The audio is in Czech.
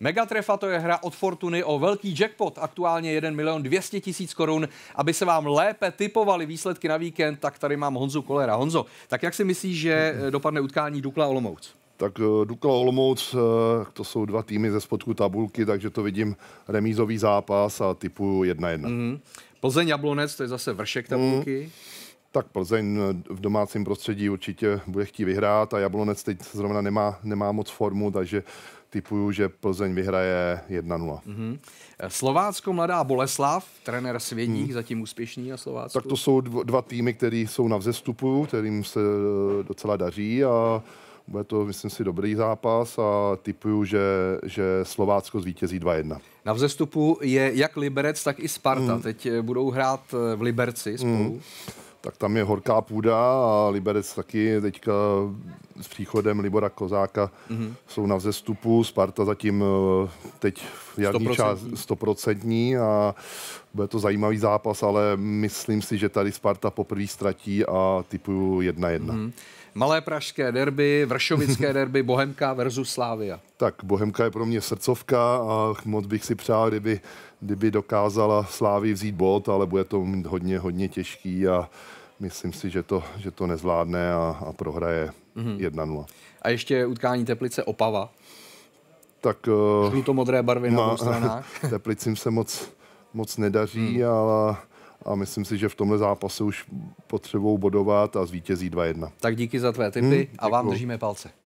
Megatrefa to je hra od Fortuny o velký jackpot, aktuálně 1 milion 200 tisíc korun. Aby se vám lépe typovali výsledky na víkend, tak tady mám Honzu Kolera. Honzo, tak jak si myslíš, že eh, dopadne utkání Dukla Olomouc? Tak eh, Dukla Olomouc, eh, to jsou dva týmy ze spodku tabulky, takže to vidím remízový zápas a typu 1-1. Mm-hmm. Plzeň Jablonec, to je zase vršek mm. tabulky. Mm tak Plzeň eh, v domácím prostředí určitě bude chtít vyhrát a Jablonec teď zrovna nemá, nemá moc formu, takže typuju, že Plzeň vyhraje 1-0. Mm-hmm. Slovácko, Mladá Boleslav, trenér Svědník, mm. zatím úspěšný na Slovácku. Tak to jsou dva týmy, které jsou na vzestupu, kterým se eh, docela daří a bude to, myslím si, dobrý zápas a typuju, že, že Slovácko zvítězí 2-1. Na vzestupu je jak Liberec, tak i Sparta. Mm. Teď eh, budou hrát v Liberci spolu. Mm tak tam je horká půda a Liberec taky teďka s příchodem Libora Kozáka mm-hmm. jsou na vzestupu. Sparta zatím eh, teď v jarní část stoprocentní a bude to zajímavý zápas, ale myslím si, že tady Sparta poprvé ztratí a typuju 1-1. Mm-hmm. Malé pražské derby, vršovické derby, Bohemka versus Slávia. Tak, Bohemka je pro mě srdcovka a moc bych si přál, kdyby, kdyby dokázala Slávy vzít bod, ale bude to hodně, hodně těžký a Myslím si, že to, že to nezvládne a, a prohraje mm-hmm. 1-0. A ještě utkání Teplice Opava. Tak... Uh, eh, Žluto-modré barvy na, obou stranách. Teplicím se moc, moc nedaří, mm. ale a myslím si, že v tomhle zápase už potřebou bodovat a zvítězí 2-1. Tak díky za tvé tipy mm, a vám držíme palce.